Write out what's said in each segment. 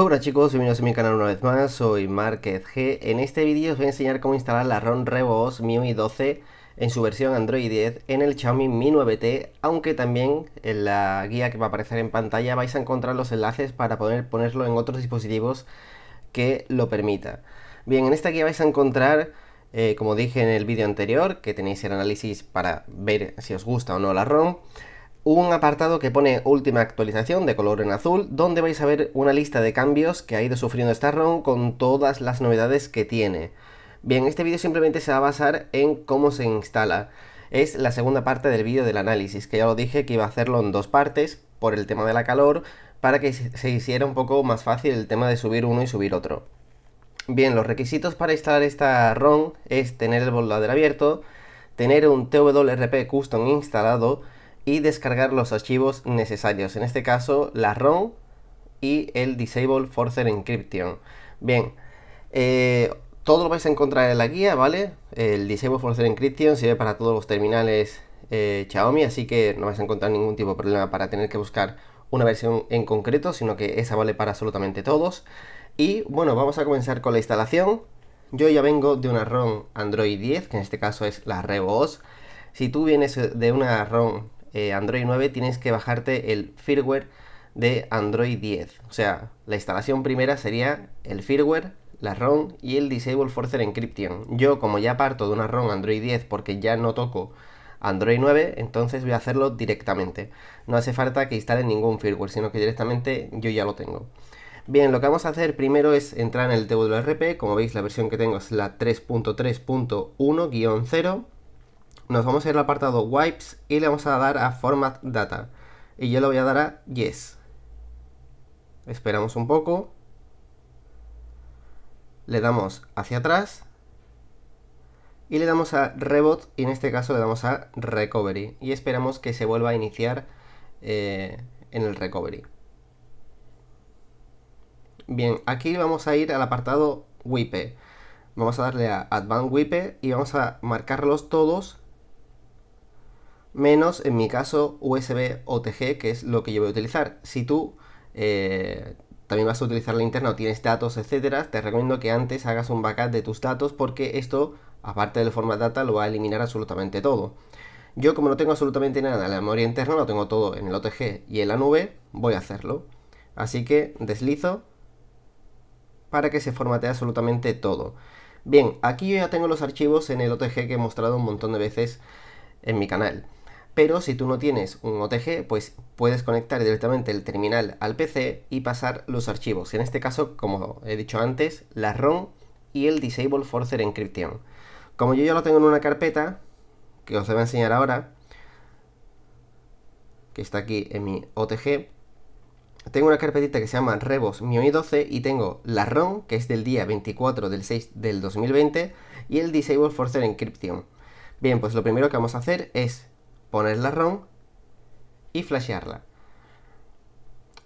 Hola chicos, bienvenidos a mi canal una vez más, soy Márquez G. En este vídeo os voy a enseñar cómo instalar la ROM RevOS MIUI 12 en su versión Android 10 en el Xiaomi Mi 9T, aunque también en la guía que va a aparecer en pantalla vais a encontrar los enlaces para poder ponerlo en otros dispositivos que lo permita. Bien, en esta guía vais a encontrar, eh, como dije en el vídeo anterior, que tenéis el análisis para ver si os gusta o no la ROM, un apartado que pone última actualización de color en azul, donde vais a ver una lista de cambios que ha ido sufriendo esta ROM con todas las novedades que tiene. Bien, este vídeo simplemente se va a basar en cómo se instala. Es la segunda parte del vídeo del análisis, que ya lo dije que iba a hacerlo en dos partes por el tema de la calor, para que se hiciera un poco más fácil el tema de subir uno y subir otro. Bien, los requisitos para instalar esta ROM es tener el volador abierto, tener un TWRP Custom instalado, y descargar los archivos necesarios, en este caso la ROM y el Disable Forcer Encryption. Bien, eh, todo lo vais a encontrar en la guía, ¿vale? El Disable Forcer Encryption sirve para todos los terminales eh, Xiaomi, así que no vais a encontrar ningún tipo de problema para tener que buscar una versión en concreto, sino que esa vale para absolutamente todos. Y bueno, vamos a comenzar con la instalación. Yo ya vengo de una ROM Android 10, que en este caso es la OS Si tú vienes de una ROM eh, Android 9 tienes que bajarte el firmware de Android 10. O sea, la instalación primera sería el firmware, la ROM y el Disable Forcer Encryption. Yo como ya parto de una ROM Android 10 porque ya no toco Android 9, entonces voy a hacerlo directamente. No hace falta que instale ningún firmware, sino que directamente yo ya lo tengo. Bien, lo que vamos a hacer primero es entrar en el TWRP, como veis la versión que tengo es la 3.3.1-0 nos vamos a ir al apartado Wipes y le vamos a dar a Format Data. Y yo le voy a dar a Yes. Esperamos un poco. Le damos hacia atrás. Y le damos a Rebot y en este caso le damos a Recovery. Y esperamos que se vuelva a iniciar eh, en el Recovery. Bien, aquí vamos a ir al apartado WIPE. Vamos a darle a Advanced WIPE y vamos a marcarlos todos menos en mi caso USB OTG, que es lo que yo voy a utilizar. Si tú eh, también vas a utilizar la interna o tienes datos, etcétera, te recomiendo que antes hagas un backup de tus datos porque esto, aparte del format data, lo va a eliminar absolutamente todo. Yo como no tengo absolutamente nada en la memoria interna, lo tengo todo en el OTG y en la nube, voy a hacerlo. Así que deslizo para que se formatee absolutamente todo. Bien, aquí yo ya tengo los archivos en el OTG que he mostrado un montón de veces en mi canal. Pero si tú no tienes un OTG, pues puedes conectar directamente el terminal al PC y pasar los archivos. En este caso, como he dicho antes, la ROM y el Disable Forcer Encryption. Como yo ya lo tengo en una carpeta, que os voy a enseñar ahora, que está aquí en mi OTG, tengo una carpetita que se llama Rebos MIUI 12 y tengo la ROM, que es del día 24 del 6 del 2020, y el Disable Forcer Encryption. Bien, pues lo primero que vamos a hacer es Ponerla la ROM y flashearla.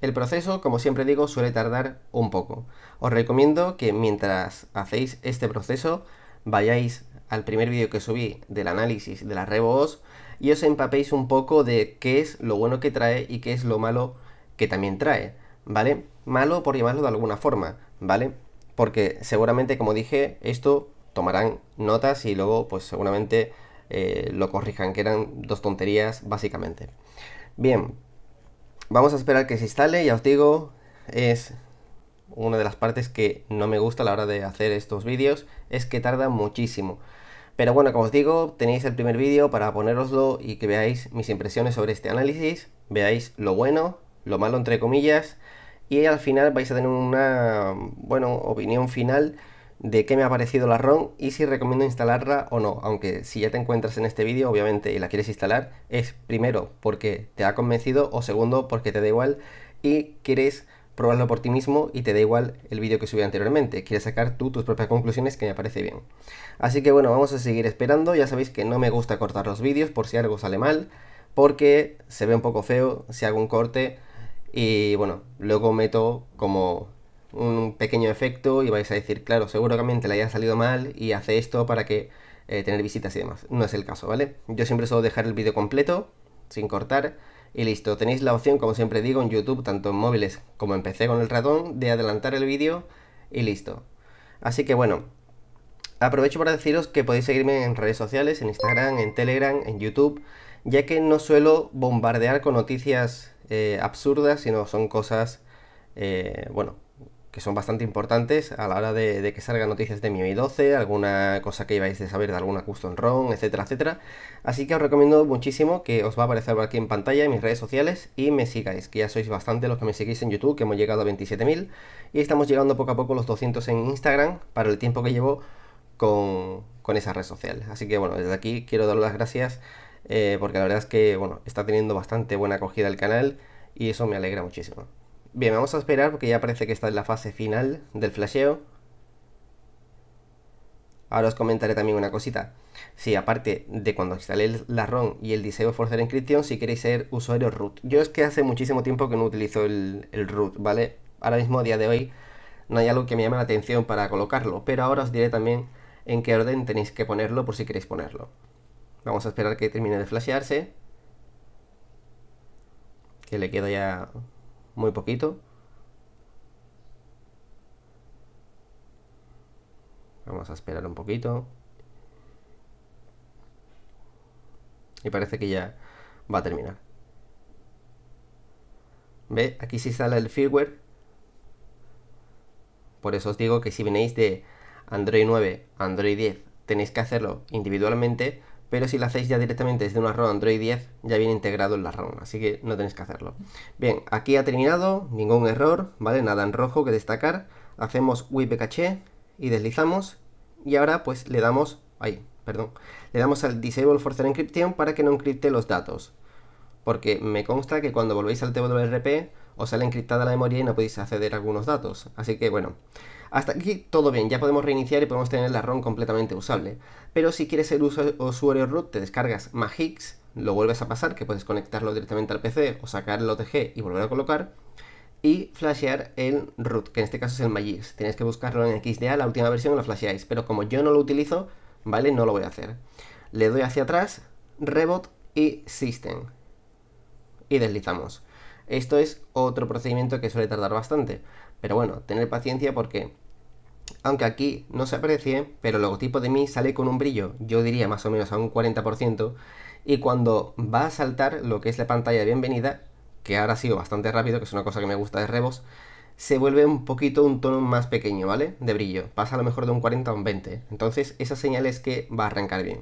El proceso, como siempre digo, suele tardar un poco. Os recomiendo que mientras hacéis este proceso vayáis al primer vídeo que subí del análisis de la RevOS y os empapéis un poco de qué es lo bueno que trae y qué es lo malo que también trae, ¿vale? Malo por llamarlo de alguna forma, ¿vale? Porque seguramente, como dije, esto tomarán notas y luego pues seguramente eh, lo corrijan, que eran dos tonterías básicamente. Bien, vamos a esperar que se instale, ya os digo, es una de las partes que no me gusta a la hora de hacer estos vídeos, es que tarda muchísimo. Pero bueno, como os digo, tenéis el primer vídeo para ponéroslo y que veáis mis impresiones sobre este análisis, veáis lo bueno, lo malo entre comillas, y al final vais a tener una, bueno, opinión final de qué me ha parecido la ROM y si recomiendo instalarla o no, aunque si ya te encuentras en este vídeo obviamente y la quieres instalar es primero porque te ha convencido o segundo porque te da igual y quieres probarlo por ti mismo y te da igual el vídeo que subí anteriormente, quieres sacar tú tus propias conclusiones que me parece bien. Así que bueno, vamos a seguir esperando, ya sabéis que no me gusta cortar los vídeos por si algo sale mal, porque se ve un poco feo si hago un corte y bueno, luego meto como un pequeño efecto y vais a decir, claro, seguramente le haya salido mal y hace esto para que eh, tener visitas y demás. No es el caso, ¿vale? Yo siempre suelo dejar el vídeo completo, sin cortar, y listo. Tenéis la opción, como siempre digo, en YouTube, tanto en móviles como en PC con el ratón, de adelantar el vídeo y listo. Así que bueno, aprovecho para deciros que podéis seguirme en redes sociales, en Instagram, en Telegram, en YouTube, ya que no suelo bombardear con noticias eh, absurdas, sino son cosas, eh, bueno, que son bastante importantes a la hora de, que salgan noticias de MIUI 12, alguna cosa que ibais de saber de alguna custom ROM, etcétera, etcétera. Así que os recomiendo muchísimo que os va a aparecer aquí en pantalla en mis redes sociales y me sigáis, que ya sois bastante los que me seguís en YouTube, que hemos llegado a 27.000 y estamos llegando poco a poco los 200 en Instagram para el tiempo que llevo con, con esa red social. Así que bueno, desde aquí quiero dar las gracias eh, porque la verdad es que bueno, está teniendo bastante buena acogida el canal y eso me alegra muchísimo. Bien, vamos a esperar porque ya parece que está en la fase final del flasheo. Ahora os comentaré también una cosita. Sí, aparte de cuando instale la ROM y el forzar Forcer inscripción, si queréis ser usuario root. Yo es que hace muchísimo tiempo que no utilizo el, root, ¿vale? Ahora mismo, a día de hoy, no hay algo que me llame la atención para colocarlo, pero ahora os diré también en qué orden tenéis que ponerlo por si queréis ponerlo. Vamos a esperar que termine de flashearse. Que le queda ya muy poquito. Vamos a esperar un poquito. Y parece que ya va a terminar. ¿Ve? Aquí se instala el firmware. Por eso os digo que si venéis de Android 9 Android 10 tenéis que hacerlo individualmente pero si lo hacéis ya directamente desde una ROM Android 10, ya viene integrado en la ROM, así que no tenéis que hacerlo. Bien, aquí ha terminado, ningún error, ¿vale? Nada en rojo que destacar. Hacemos WIP caché y deslizamos, y ahora pues le damos, ahí, perdón, le damos al Disable Forcer Encryption para que no encripte los datos. Porque me consta que cuando volvéis al TWRP os sale encriptada la memoria y no podéis acceder a algunos datos. Así que bueno, hasta aquí todo bien, ya podemos reiniciar y podemos tener la ROM completamente usable. Pero si quieres ser usuario root, te descargas Magix, lo vuelves a pasar, que puedes conectarlo directamente al PC o sacar el OTG y volver a colocar. Y flashear el root, que en este caso es el Magix. Tienes que buscarlo en XDA, la última versión lo flasheáis. Pero como yo no lo utilizo, ¿vale? No lo voy a hacer. Le doy hacia atrás, Rebot y System. Y deslizamos. Esto es otro procedimiento que suele tardar bastante. Pero bueno, tener paciencia porque aunque aquí no se aprecie, pero el logotipo de mí sale con un brillo, yo diría más o menos a un 40%, y cuando va a saltar lo que es la pantalla de bienvenida, que ahora ha sido bastante rápido, que es una cosa que me gusta de Rebos, se vuelve un poquito un tono más pequeño, ¿vale? De brillo, pasa a lo mejor de un 40 a un 20, entonces esa señal es que va a arrancar bien.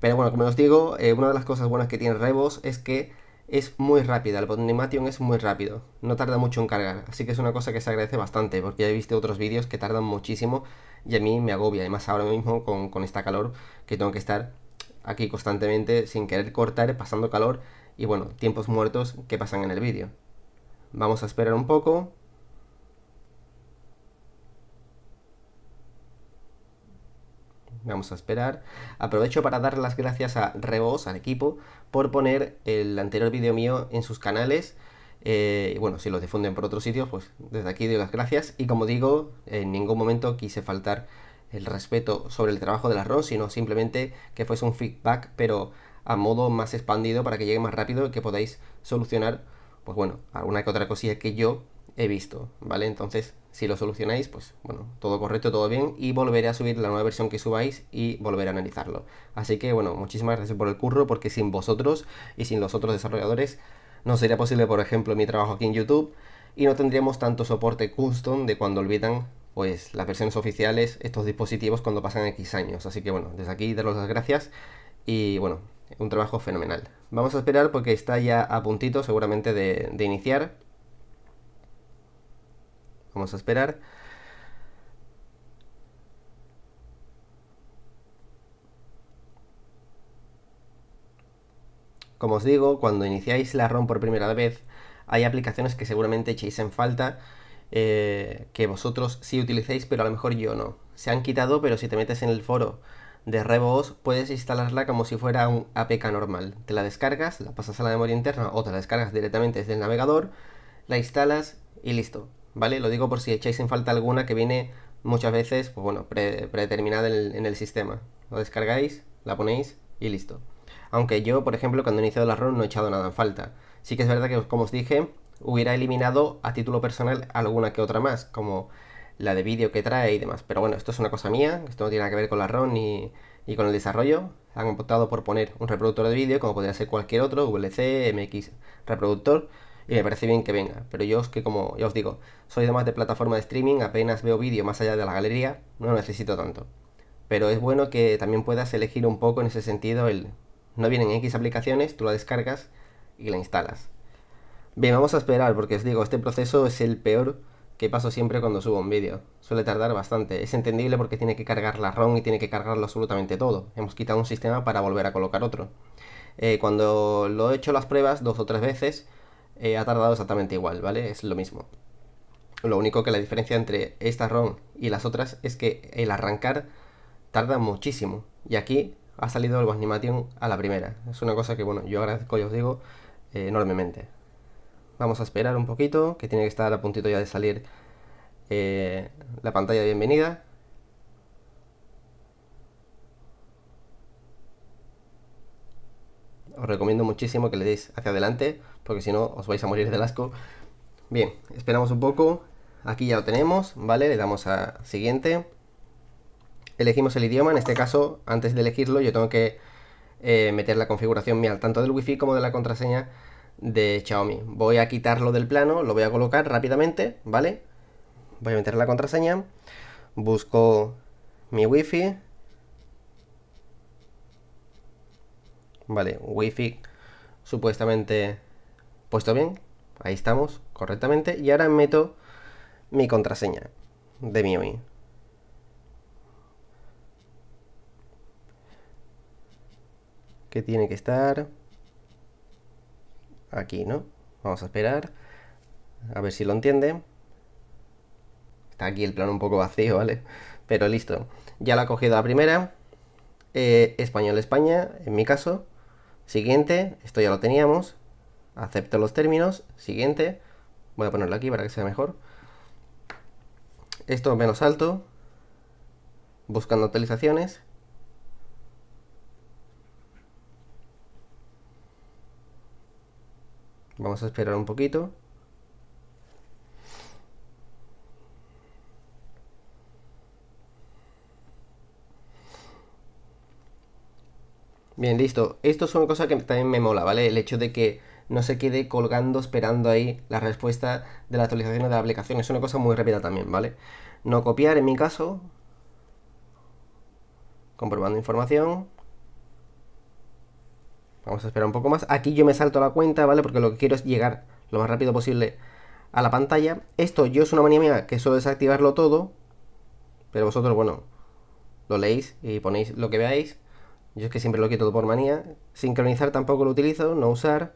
Pero bueno, como os digo, eh, una de las cosas buenas que tiene Rebos es que es muy rápida, el Botanimation es muy rápido, no tarda mucho en cargar, así que es una cosa que se agradece bastante, porque ya he visto otros vídeos que tardan muchísimo y a mí me agobia, más ahora mismo con, con esta calor que tengo que estar aquí constantemente sin querer cortar, pasando calor y bueno, tiempos muertos que pasan en el vídeo. Vamos a esperar un poco, vamos a esperar. Aprovecho para dar las gracias a Rebos, al equipo, por poner el anterior vídeo mío en sus canales. Eh, y bueno, si lo difunden por otros sitios, pues desde aquí doy las gracias. Y como digo, en ningún momento quise faltar el respeto sobre el trabajo de la ROM, sino simplemente que fuese un feedback, pero a modo más expandido para que llegue más rápido y que podáis solucionar, pues bueno, alguna que otra cosilla que yo he visto, ¿vale? Entonces, si lo solucionáis, pues bueno, todo correcto, todo bien y volveré a subir la nueva versión que subáis y volveré a analizarlo. Así que bueno, muchísimas gracias por el curro porque sin vosotros y sin los otros desarrolladores no sería posible, por ejemplo, mi trabajo aquí en YouTube y no tendríamos tanto soporte custom de cuando olvidan pues las versiones oficiales estos dispositivos cuando pasan X años. Así que bueno, desde aquí daros las gracias y bueno, un trabajo fenomenal. Vamos a esperar porque está ya a puntito seguramente de, de iniciar Vamos a esperar. Como os digo, cuando iniciáis la ROM por primera vez, hay aplicaciones que seguramente echéis en falta eh, que vosotros sí utilicéis, pero a lo mejor yo no. Se han quitado, pero si te metes en el foro de RevoOS, puedes instalarla como si fuera un APK normal. Te la descargas, la pasas a la memoria interna o te la descargas directamente desde el navegador, la instalas y listo. ¿vale? Lo digo por si echáis en falta alguna que viene muchas veces, pues bueno, predeterminada en el, sistema. Lo descargáis, la ponéis y listo. Aunque yo, por ejemplo, cuando he iniciado la Ron no he echado nada en falta. Sí que es verdad que, como os dije, hubiera eliminado a título personal alguna que otra más, como la de vídeo que trae y demás. Pero bueno, esto es una cosa mía, esto no tiene nada que ver con la ROM ni, ni con el desarrollo. Han optado por poner un reproductor de vídeo, como podría ser cualquier otro, VLC, MX reproductor, y me parece bien que venga. Pero yo es que, como ya os digo, soy además de plataforma de streaming, apenas veo vídeo más allá de la galería, no necesito tanto. Pero es bueno que también puedas elegir un poco en ese sentido el... No vienen X aplicaciones, tú la descargas y la instalas. Bien, vamos a esperar porque os digo, este proceso es el peor que paso siempre cuando subo un vídeo. Suele tardar bastante. Es entendible porque tiene que cargar la ROM y tiene que cargarlo absolutamente todo. Hemos quitado un sistema para volver a colocar otro. Eh, cuando lo he hecho las pruebas dos o tres veces, eh, ha tardado exactamente igual, ¿vale? Es lo mismo. Lo único que la diferencia entre esta ROM y las otras es que el arrancar tarda muchísimo. Y aquí ha salido el Wasnimation a la primera. Es una cosa que, bueno, yo agradezco, y os digo, eh, enormemente. Vamos a esperar un poquito, que tiene que estar a puntito ya de salir eh, la pantalla de bienvenida. Os recomiendo muchísimo que le deis hacia adelante porque si no os vais a morir de asco. Bien, esperamos un poco. Aquí ya lo tenemos, ¿vale? Le damos a siguiente. Elegimos el idioma, en este caso, antes de elegirlo, yo tengo que eh, meter la configuración mía, tanto del wifi como de la contraseña de Xiaomi. Voy a quitarlo del plano, lo voy a colocar rápidamente, ¿vale? Voy a meter la contraseña, busco mi wifi. Vale, wifi supuestamente Puesto bien, ahí estamos correctamente. Y ahora meto mi contraseña de mi OI. Que tiene que estar aquí, ¿no? Vamos a esperar a ver si lo entiende. Está aquí el plano un poco vacío, ¿vale? Pero listo. Ya la ha cogido la primera. Eh, español España, en mi caso. Siguiente, esto ya lo teníamos acepto los términos, siguiente, voy a ponerlo aquí para que sea mejor. Esto menos alto buscando actualizaciones. Vamos a esperar un poquito. Bien, listo. Esto es una cosa que también me mola, ¿vale? El hecho de que no se quede colgando esperando ahí la respuesta de la actualización de la aplicación. Es una cosa muy rápida también, ¿vale? No copiar en mi caso. Comprobando información. Vamos a esperar un poco más. Aquí yo me salto la cuenta, ¿vale? Porque lo que quiero es llegar lo más rápido posible a la pantalla. Esto yo es una manía mía que suelo desactivarlo todo. Pero vosotros, bueno, lo leéis y ponéis lo que veáis. Yo es que siempre lo quito todo por manía. Sincronizar tampoco lo utilizo, no usar.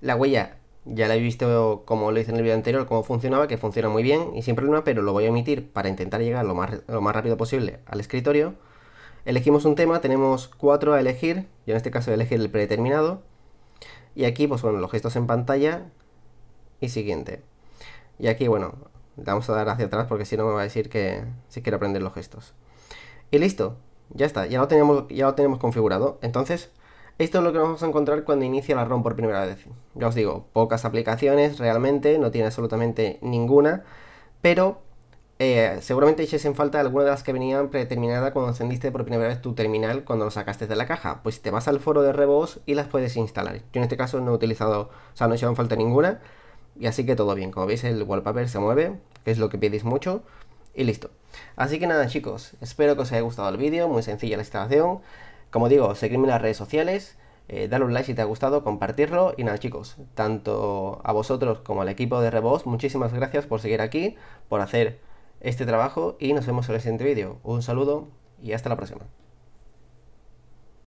La huella ya la he visto, como lo hice en el video anterior, cómo funcionaba, que funciona muy bien y sin problema, pero lo voy a omitir para intentar llegar lo más, rápido posible al escritorio. Elegimos un tema, tenemos cuatro a elegir, yo en este caso voy a elegir el predeterminado. Y aquí, pues bueno, los gestos en pantalla y siguiente. Y aquí, bueno, le vamos a dar hacia atrás porque si no me va a decir que si quiero aprender los gestos. Y listo, ya está, ya lo tenemos, ya lo tenemos configurado. Entonces, esto es lo que vamos a encontrar cuando inicia la ROM por primera vez. Ya os digo, pocas aplicaciones realmente, no tiene absolutamente ninguna, pero eh, seguramente echas en falta alguna de las que venían predeterminada cuando encendiste por primera vez tu terminal cuando lo sacaste de la caja. Pues te vas al foro de Revos y las puedes instalar. Yo en este caso no he utilizado, o sea, no he hecho en falta ninguna, y así que todo bien. Como veis el wallpaper se mueve, que es lo que pedís mucho, y listo. Así que nada chicos, espero que os haya gustado el vídeo, muy sencilla la instalación. Como digo, seguidme en las redes sociales, eh, dale un like si te ha gustado, compartirlo y nada chicos, tanto a vosotros como al equipo de Reboss, muchísimas gracias por seguir aquí, por hacer este trabajo y nos vemos en el siguiente vídeo. Un saludo y hasta la próxima.